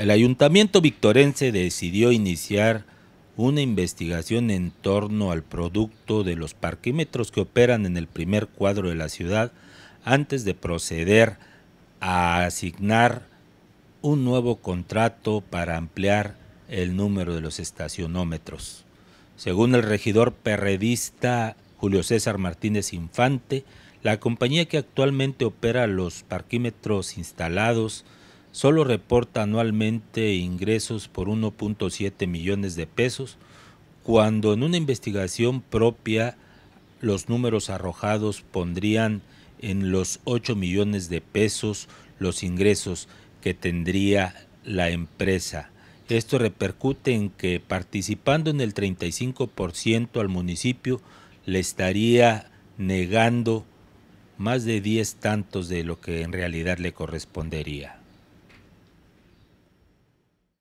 El ayuntamiento victorense decidió iniciar una investigación en torno al producto de los parquímetros que operan en el primer cuadro de la ciudad antes de proceder a asignar un nuevo contrato para ampliar el número de los estacionómetros. Según el regidor perredista Julio César Martínez Infante, la compañía que actualmente opera los parquímetros instalados solo reporta anualmente ingresos por 1.7 millones de pesos, cuando en una investigación propia los números arrojados pondrían en los 8 millones de pesos los ingresos que tendría la empresa. Esto repercute en que participando en el 35% al municipio le estaría negando más de 10 tantos de lo que en realidad le correspondería.